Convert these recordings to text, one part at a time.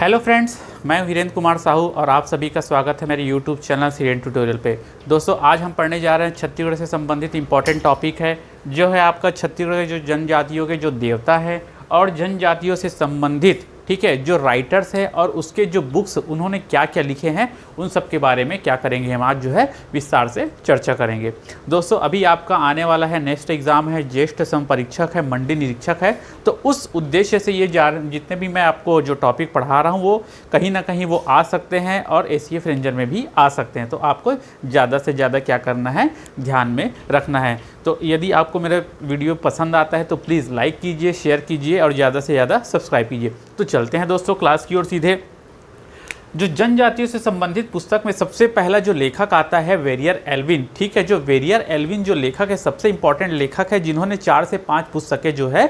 hello friends मैं वीरेंद्र कुमार साहू और आप सभी का स्वागत है मेरे यूट्यूब चैनल सीरेंट ट्यूटोरियल पे दोस्तों आज हम पढ़ने जा रहे हैं छत्तीसगढ़ से संबंधित इम्पॉर्टेंट टॉपिक है जो है आपका छत्तीसगढ़ के जो जनजातियों के जो देवता है और जनजातियों से संबंधित ठीक है जो राइटर्स हैं और उसके जो बुक्स उन्होंने क्या क्या लिखे हैं उन सब के बारे में क्या करेंगे हम आज जो है विस्तार से चर्चा करेंगे दोस्तों अभी आपका आने वाला है नेक्स्ट एग्ज़ाम है ज्येष्ठ सम परीक्षक है मंडी निरीक्षक है तो उस उद्देश्य से ये जा जितने भी मैं आपको जो टॉपिक पढ़ा रहा हूँ वो कहीं ना कहीं वो आ सकते हैं और ए सी में भी आ सकते हैं तो आपको ज़्यादा से ज़्यादा क्या करना है ध्यान में रखना है तो यदि आपको मेरा वीडियो पसंद आता है तो प्लीज़ लाइक कीजिए शेयर कीजिए और ज़्यादा से ज़्यादा सब्सक्राइब कीजिए तो चलते हैं दोस्तों क्लास की ओर सीधे जो जनजातियों से संबंधित पुस्तक में सबसे पहला जो लेखक आता है वेरियर एल्विन ठीक है जो वेरियर एल्विन जो लेखक है सबसे इंपॉर्टेंट लेखक है जिन्होंने चार से पांच पुस्तकें जो है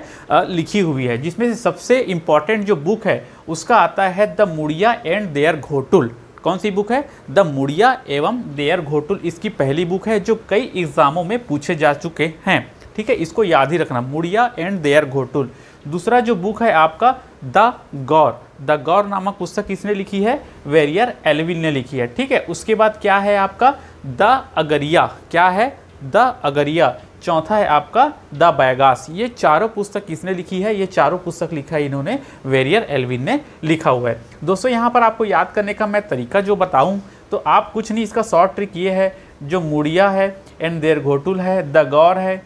लिखी हुई है जिसमें से सबसे इंपॉर्टेंट जो बुक है उसका आता है the Muria and their Ghotul कौन सी बुक है द मुड़िया एवं देयर घोटुल इसकी पहली बुक है जो कई एग्ज़ामों में पूछे जा चुके हैं ठीक है इसको याद ही रखना मुड़िया एंड देयर घोटुल दूसरा जो बुक है आपका द गौर द गौर नामक पुस्तक किसने लिखी है वेरियर एलविन ने लिखी है ठीक है उसके बाद क्या है आपका द अगरिया क्या है द अगरिया चौथा है आपका द बैगास ये चारों पुस्तक किसने लिखी है ये चारों पुस्तक लिखा है इन्होंने वेरियर एलविन ने लिखा हुआ है दोस्तों यहाँ पर आपको याद करने का मैं तरीका जो बताऊँ तो आप कुछ नहीं इसका शॉर्ट ट्रिक ये है जो मुड़िया है एंड देर घोटुल है द गौर है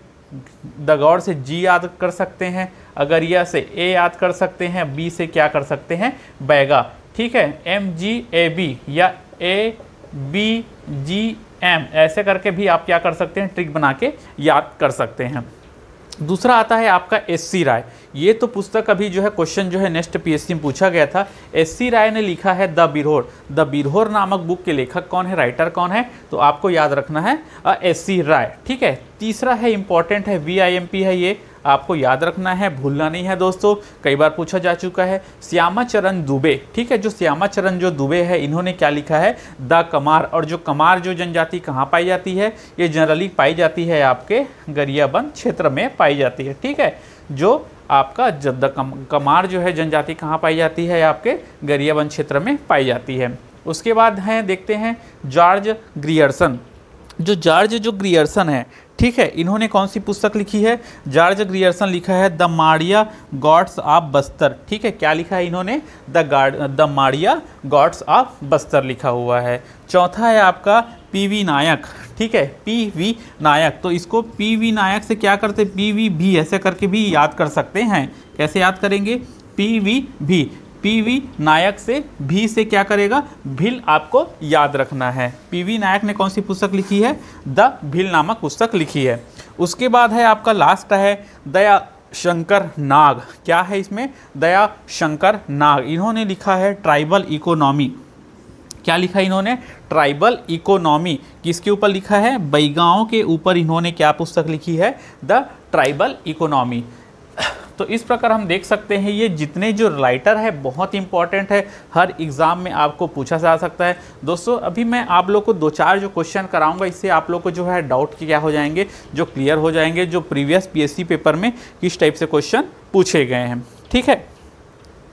द गौर से जी याद कर सकते हैं अगरिया से ए याद कर सकते हैं बी से क्या कर सकते हैं बैगा ठीक है एम जी ए बी या ए बी जी एम ऐसे करके भी आप क्या कर सकते हैं ट्रिक बना के याद कर सकते हैं दूसरा आता है आपका एस सी राय ये तो पुस्तक अभी जो है क्वेश्चन जो है नेक्स्ट पीएससी में पूछा गया था एस सी राय ने लिखा है द बिरहोर द बिरहोर नामक बुक के लेखक कौन है राइटर कौन है तो आपको याद रखना है एस सी राय ठीक है तीसरा है इंपॉर्टेंट है वी आई एम पी है ये आपको याद रखना है भूलना नहीं है दोस्तों कई बार पूछा जा चुका है श्यामाचरण दुबे ठीक है जो श्यामाचरण जो दुबे है इन्होंने क्या लिखा है द कमार और जो कमार जो जनजाति कहाँ पाई जाती है ये जनरली पाई जाती है आपके गरियाबंद क्षेत्र में पाई जाती है ठीक है जो आपका जद कम, कमार जो है जनजाति कहाँ पाई जाती है आपके गरियाबंद क्षेत्र में पाई जाती है उसके बाद हैं देखते हैं जॉर्ज ग्रियर्सन जो जॉर्ज जो ग्रियर्सन है ठीक है इन्होंने कौन सी पुस्तक लिखी है जॉर्ज ग्रियर्सन लिखा है the Maria gods of Bastar ठीक है क्या लिखा है इन्होंने the guard the Maria gods of Bastar लिखा हुआ है चौथा है आपका पी वी नायक ठीक है पी वी नायक तो इसको पी वी नायक से क्या करते पी वी भी ऐसे करके भी याद कर सकते हैं कैसे याद करेंगे पी वी भी पीवी नायक से भी से क्या करेगा भिल आपको याद रखना है पीवी नायक ने कौन सी पुस्तक लिखी है द भिल नामक पुस्तक लिखी है उसके बाद है आपका लास्ट है दया शंकर नाग क्या है इसमें दया शंकर नाग इन्होंने लिखा है ट्राइबल इकोनॉमी क्या लिखा इन्होंने ट्राइबल इकोनॉमी किसके ऊपर लिखा है बैगांव के ऊपर इन्होंने क्या पुस्तक लिखी है द ट्राइबल इकोनॉमी तो इस प्रकार हम देख सकते हैं ये जितने जो राइटर है बहुत इंपॉर्टेंट है हर एग्ज़ाम में आपको पूछा जा सकता है दोस्तों अभी मैं आप लोग को दो चार जो क्वेश्चन कराऊंगा इससे आप लोग को जो है डाउट क्या हो जाएंगे जो क्लियर हो जाएंगे जो प्रीवियस पी पेपर में किस टाइप से क्वेश्चन पूछे गए हैं ठीक है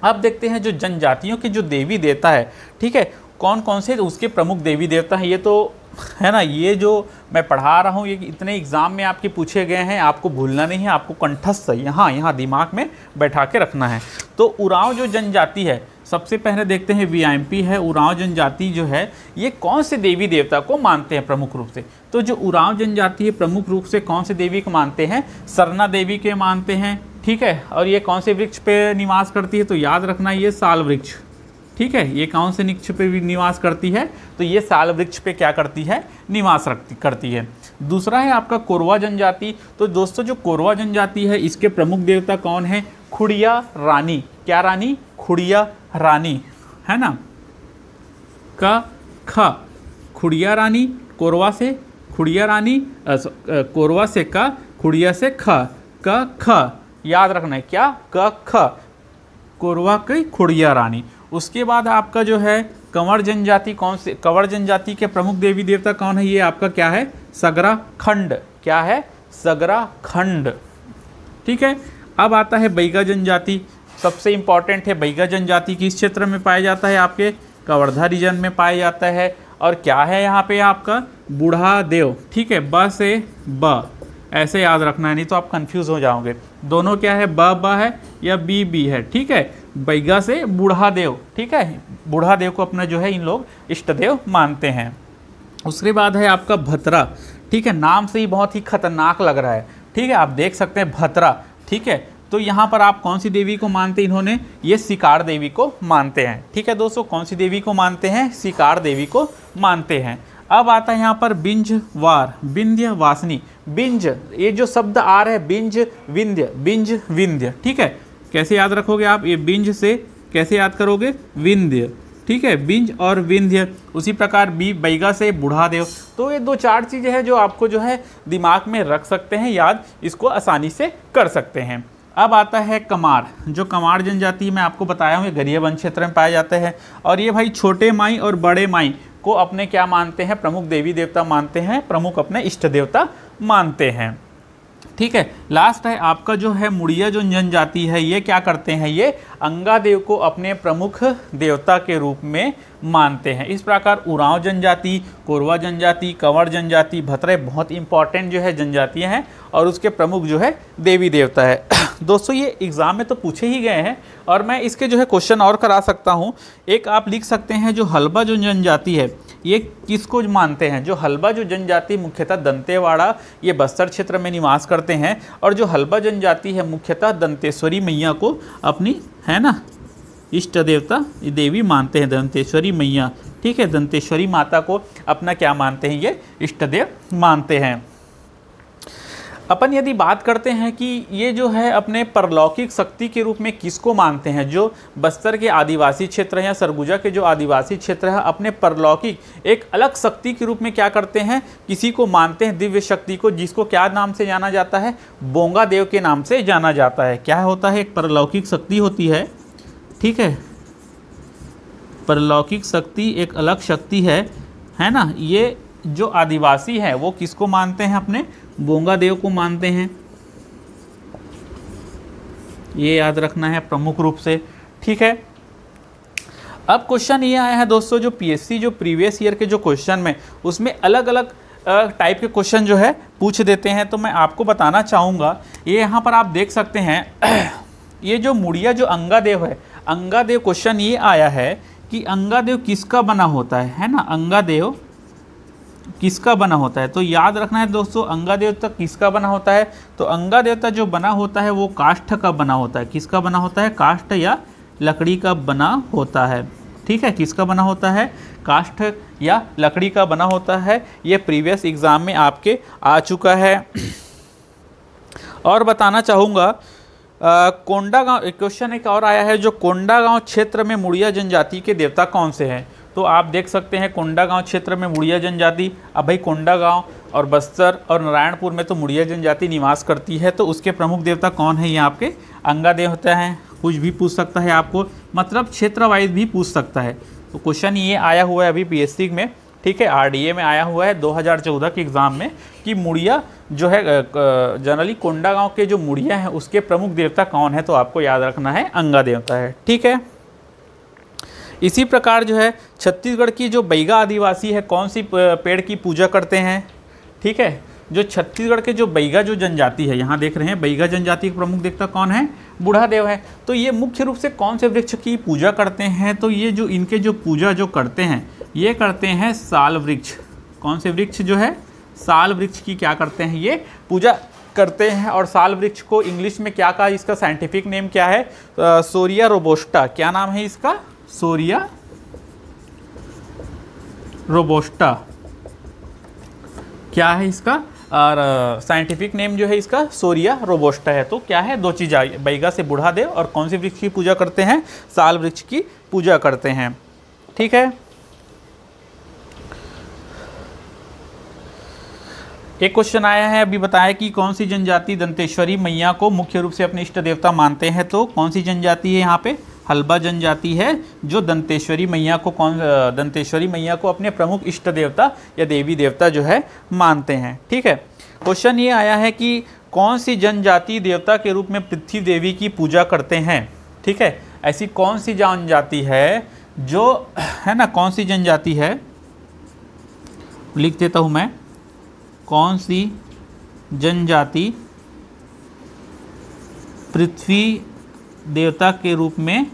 आप देखते हैं जो जनजातियों की जो देवी देता है ठीक है कौन कौन से उसके प्रमुख देवी देवता हैं ये तो है ना ये जो मैं पढ़ा रहा हूँ ये इतने एग्ज़ाम में आपके पूछे गए हैं आपको भूलना नहीं है आपको कंठस्थ यहाँ यहाँ दिमाग में बैठा के रखना है तो उराव जो जनजाति है सबसे पहले देखते हैं वीआईएमपी है उराव जनजाति जो है ये कौन से देवी देवता को मानते हैं प्रमुख रूप से तो जो उराव जनजाति है प्रमुख रूप से कौन से देवी को मानते हैं सरना देवी के मानते हैं ठीक है और ये कौन से वृक्ष पे निवास करती है तो याद रखना ये साल वृक्ष ठीक है ये कौन से वृक्ष पे भी निवास करती है तो ये साल वृक्ष पे क्या करती है निवास रखती करती है दूसरा है आपका कोरवा जनजाति तो दोस्तों जो कोरवा जनजाति है इसके प्रमुख देवता कौन है खुड़िया रानी क्या रानी खुड़िया रानी है ना का ख खुड़िया रानी कोरवा से खुड़िया रानी कोरवा से का खुड़िया से ख क ख याद रखना है क्या क ख कोरवा की खुड़िया रानी उसके बाद आपका जो है कंवर जनजाति कौन से कंवर जनजाति के प्रमुख देवी देवता कौन है ये आपका क्या है सगरा खंड क्या है सगरा खंड ठीक है अब आता है बैगा जनजाति सबसे इंपॉर्टेंट है बैगा जनजाति किस क्षेत्र में पाया जाता है आपके कवर्धा रीजन में पाया जाता है और क्या है यहाँ पे आपका बूढ़ा देव ठीक है ब से ब ऐसे याद रखना है नहीं तो आप कंफ्यूज हो जाओगे दोनों क्या है ब ब है या बी बी है ठीक है बैगा से बूढ़ा देव ठीक है बूढ़ा देव को अपना जो है इन लोग इष्ट देव मानते हैं उसके बाद है आपका भतरा ठीक है नाम से ही बहुत ही खतरनाक लग रहा है ठीक है आप देख सकते हैं भतरा ठीक है तो यहाँ पर आप कौन सी देवी को मानते इन्होंने ये शिकार देवी को मानते हैं ठीक है दोस्तों कौन सी देवी को मानते हैं शिकार देवी को मानते हैं अब आता है यहाँ पर बिंज वार बिंध्य वासनी बिंज ये जो शब्द आ रहा है बिंज विंध्य बिंज विंध्य ठीक है कैसे याद रखोगे आप ये बिंज से कैसे याद करोगे विंध्य ठीक है बिंज और विंध्य उसी प्रकार बी बैगा से बुढ़ा देव तो ये दो चार चीज़ें हैं जो आपको जो है दिमाग में रख सकते हैं याद इसको आसानी से कर सकते हैं अब आता है कमार जो कमार जनजाति मैं आपको बताया हूँ ये गरिया वन क्षेत्र में पाए जाते हैं और ये भाई छोटे माई और बड़े माई को अपने क्या मानते हैं प्रमुख देवी देवता मानते हैं प्रमुख अपने इष्ट देवता मानते हैं ठीक है लास्ट है आपका जो है मुड़िया जो जनजाति है ये क्या करते हैं ये अंगादेव को अपने प्रमुख देवता के रूप में मानते हैं इस प्रकार उरांव जनजाति कोरवा जनजाति कंवर जनजाति भतरे बहुत इंपॉर्टेंट जो है जनजातियाँ हैं और उसके प्रमुख जो है देवी देवता है दोस्तों ये एग्ज़ाम में तो पूछे ही गए हैं और मैं इसके जो है क्वेश्चन और करा सकता हूँ एक आप लिख सकते हैं जो हलवा जो जनजाति है ये किसको मानते हैं जो हलबा जो जनजाति मुख्यतः दंतेवाड़ा ये बस्तर क्षेत्र में निवास करते हैं और जो हलबा जनजाति है मुख्यतः दंतेश्वरी मैया को अपनी है ना इष्ट देवता देवी मानते हैं दंतेश्वरी मैया ठीक है दंतेश्वरी माता को अपना क्या मानते हैं ये इष्ट देव मानते हैं अपन यदि बात करते हैं कि ये जो है अपने परलौकिक शक्ति के रूप में किसको मानते हैं जो बस्तर के आदिवासी क्षेत्र या सरगुजा के जो आदिवासी क्षेत्र है अपने परलौकिक एक अलग शक्ति के रूप में क्या करते हैं किसी को मानते हैं दिव्य शक्ति को जिसको क्या नाम से जाना जाता है बोंगा देव के नाम से जाना जाता है क्या होता है एक परलौकिक शक्ति होती है ठीक है परलौकिक शक्ति एक अलग शक्ति है है ना ये जो आदिवासी है वो किसको मानते हैं अपने बोंगा देव को मानते हैं ये याद रखना है प्रमुख रूप से ठीक है अब क्वेश्चन ये आया है दोस्तों जो पीएससी जो प्रीवियस ईयर के जो क्वेश्चन में उसमें अलग अलग टाइप के क्वेश्चन जो है पूछ देते हैं तो मैं आपको बताना चाहूँगा ये यहाँ पर आप देख सकते हैं ये जो मुड़िया जो अंगादेव है अंगादेव क्वेश्चन ये आया है कि अंगादेव किसका बना होता है है ना अंगादेव किसका बना होता है तो याद रखना है दोस्तों अंगा देवता किसका बना होता है तो अंगा देवता जो बना होता है वो काष्ठ का बना होता है किसका बना होता है काष्ठ या लकड़ी का बना होता है ठीक है किसका बना होता है काष्ठ या लकड़ी का बना होता है ये प्रीवियस एग्ज़ाम में आपके आ चुका है और बताना चाहूँगा कोंडा एक क्वेश्चन एक और आया है जो कोंडा क्षेत्र में मुड़िया जनजाति के देवता कौन से हैं तो आप देख सकते हैं कोंडा गांव क्षेत्र में मुड़िया जनजाति अब भाई कोंडा गांव और बस्तर और नारायणपुर में तो मुड़िया जनजाति निवास करती है तो उसके प्रमुख देवता कौन है ये आपके अंगा देवता है कुछ भी पूछ सकता है आपको मतलब क्षेत्र वाइज भी पूछ सकता है तो क्वेश्चन ये आया हुआ है अभी पी में ठीक है आर में आया हुआ है दो के एग्ज़ाम में कि मुड़िया जो है जनरली कोंडा गाँव के जो मुड़िया हैं उसके प्रमुख देवता कौन है तो आपको याद रखना है अंगा देवता है ठीक है इसी प्रकार जो है छत्तीसगढ़ की जो बैगा आदिवासी है कौन सी पेड़ की पूजा करते हैं ठीक है जो छत्तीसगढ़ के जो बैगा जो जनजाति है यहाँ देख रहे हैं बैगा जनजाति का प्रमुख देवता कौन है बूढ़ा देव है तो ये मुख्य रूप से कौन से वृक्ष की पूजा करते हैं तो ये जो इनके जो पूजा जो करते हैं ये करते हैं साल वृक्ष कौन से वृक्ष जो है साल वृक्ष की क्या करते हैं ये पूजा करते हैं और साल वृक्ष को इंग्लिश में क्या कहा इसका साइंटिफिक नेम क्या है सोरिया रोबोस्टा क्या नाम है इसका सोरिया रोबोस्टा क्या है इसका और साइंटिफिक नेम जो है इसका सोरिया रोबोस्टा है तो क्या है दो चीज़ बैगा से बूढ़ा देव और कौन सी वृक्ष की पूजा करते हैं साल वृक्ष की पूजा करते हैं ठीक है एक क्वेश्चन आया है अभी बताया कि कौन सी जनजाति दंतेश्वरी मैया को मुख्य रूप से अपने इष्ट देवता मानते हैं तो कौन सी जनजाति है यहाँ पे हल्बा जनजाति है जो दंतेश्वरी मैया को कौन दंतेश्वरी मैया को अपने प्रमुख इष्ट देवता या देवी देवता जो है मानते हैं ठीक है क्वेश्चन ये आया है कि कौन सी जनजाति देवता के रूप में पृथ्वी देवी की पूजा करते हैं ठीक है ऐसी कौन सी जनजाति है जो है ना कौन सी जनजाति है लिख देता हूँ मैं कौन सी जनजाति पृथ्वी देवता के रूप में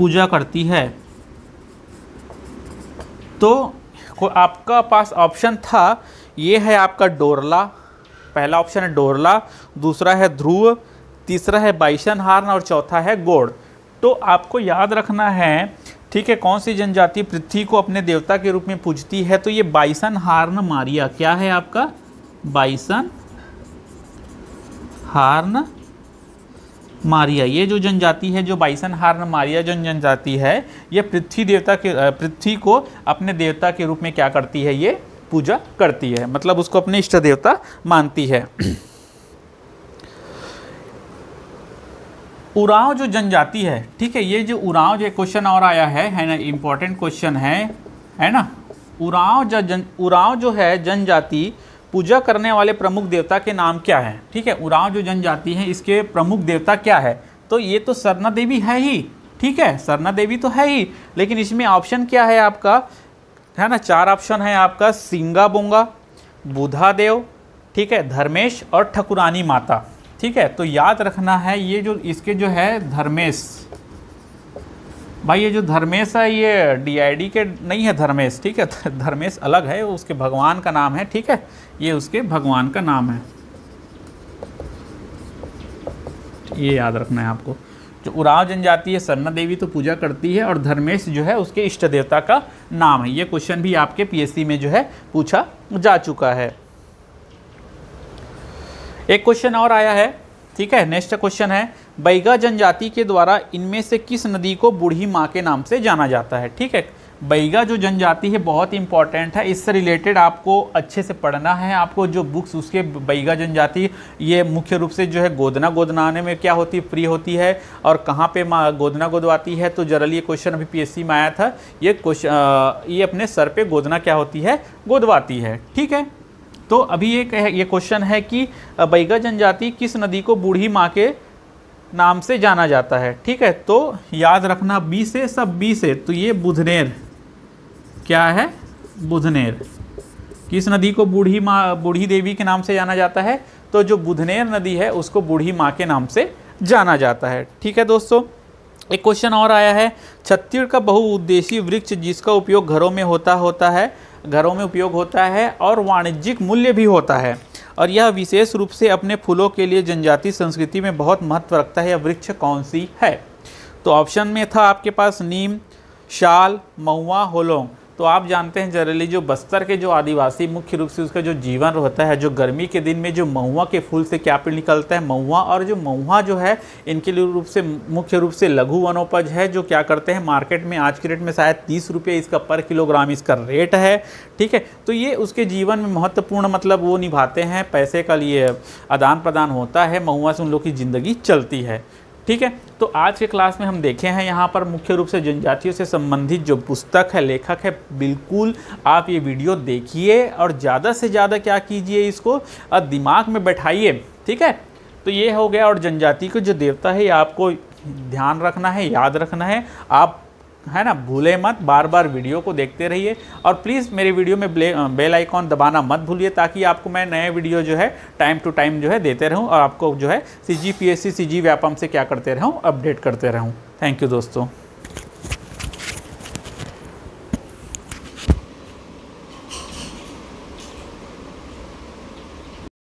पूजा करती है तो आपका पास ऑप्शन था ये है आपका डोरला पहला ऑप्शन है डोरला दूसरा है ध्रुव तीसरा है बाइशन हार्न और चौथा है गोड़ तो आपको याद रखना है ठीक है कौन सी जनजाति पृथ्वी को अपने देवता के रूप में पूजती है तो ये बाइसन हार्न मारिया क्या है आपका बाइसन हार्न मारिया ये जो जनजाति है जो बाइसन हार्न मारिया जन जनजाति है ये पृथ्वी देवता के पृथ्वी को अपने देवता के रूप में क्या करती है ये पूजा करती है मतलब उसको अपने इष्ट देवता मानती है उराव जो जनजाति है ठीक है ये जो उराव जो क्वेश्चन और आया है है ना इम्पोर्टेंट क्वेश्चन है है ना उराव जो जन उराव जो है जनजाति पूजा करने वाले प्रमुख देवता के नाम क्या हैं ठीक है उराव जो जनजाति है इसके प्रमुख देवता क्या है तो ये तो सरना देवी है ही ठीक है सरना देवी तो है ही लेकिन इसमें ऑप्शन क्या है आपका है ना चार ऑप्शन है आपका सिंगा बोंगा बुधा देव ठीक है धर्मेश और ठकुरानी माता ठीक है तो याद रखना है ये जो इसके जो है धर्मेश भाई ये जो धर्मेश है ये डीआईडी के नहीं है धर्मेश ठीक है धर्मेश अलग है उसके भगवान का नाम है ठीक है ये उसके भगवान का नाम है ये याद रखना है आपको जो उराव जनजाति है सरना देवी तो पूजा करती है और धर्मेश जो है उसके इष्ट देवता का नाम है ये क्वेश्चन भी आपके पीएससी में जो है पूछा जा चुका है एक क्वेश्चन और आया है ठीक है नेक्स्ट क्वेश्चन है बैगा जनजाति के द्वारा इनमें से किस नदी को बूढ़ी माँ के नाम से जाना जाता है ठीक है बैगा जो जनजाति है बहुत इंपॉर्टेंट है इससे रिलेटेड आपको अच्छे से पढ़ना है आपको जो बुक्स उसके बैगा जनजाति ये मुख्य रूप से जो है गोदना गोदनाने में क्या होती है फ्री होती है और कहाँ पे गोदना गोदवाती है तो जरल ये क्वेश्चन अभी पीएससी में आया था ये क्वेश्चन ये अपने सर पे गोदना क्या होती है गोदवाती है ठीक है तो अभी ये ये क्वेश्चन है कि बैगा जनजाति किस नदी को बूढ़ी माँ के नाम से जाना जाता है ठीक है तो याद रखना बी से सब बी से तो ये बुधनेर क्या है बुधनेर किस नदी को बूढ़ी माँ बूढ़ी देवी के नाम से जाना जाता है तो जो बुधनेर नदी है उसको बूढ़ी माँ के नाम से जाना जाता है ठीक है दोस्तों एक क्वेश्चन और आया है छत्तीसगढ़ का बहुउद्देशीय वृक्ष जिसका उपयोग घरों में होता होता है घरों में उपयोग होता है और वाणिज्यिक मूल्य भी होता है और यह विशेष रूप से अपने फूलों के लिए जनजाति संस्कृति में बहुत महत्व रखता है यह वृक्ष कौन सी है तो ऑप्शन में था आपके पास नीम शाल महुआ होलोंग तो आप जानते हैं जनरली जो बस्तर के जो आदिवासी मुख्य रूप से उसका जो जीवन होता है जो गर्मी के दिन में जो महुआ के फूल से क्या पेड़ निकलता है महुआ और जो महुआ जो है इनके लिए रूप से मुख्य रूप से लघु वनोपज है जो क्या करते हैं मार्केट में आज के रेट में शायद तीस रुपये इसका पर किलोग्राम इसका रेट है ठीक है तो ये उसके जीवन में महत्वपूर्ण मतलब वो निभाते हैं पैसे का लिए आदान प्रदान होता है महुआ से उन लोग की ज़िंदगी चलती है ठीक है तो आज के क्लास में हम देखे हैं यहाँ पर मुख्य रूप से जनजातियों से संबंधित जो पुस्तक है लेखक है बिल्कुल आप ये वीडियो देखिए और ज़्यादा से ज़्यादा क्या कीजिए इसको दिमाग में बैठाइए ठीक है तो ये हो गया और जनजाति को जो देवता है ये आपको ध्यान रखना है याद रखना है आप है ना भूले मत बार बार वीडियो को देखते रहिए और प्लीज़ मेरे वीडियो में बेल आइकॉन दबाना मत भूलिए ताकि आपको मैं नए वीडियो जो है टाइम टू टाइम जो है देते रहूं और आपको जो है C G P S C C G Vyapam से क्या करते रहूं अपडेट करते रहूं थैंक यू दोस्तों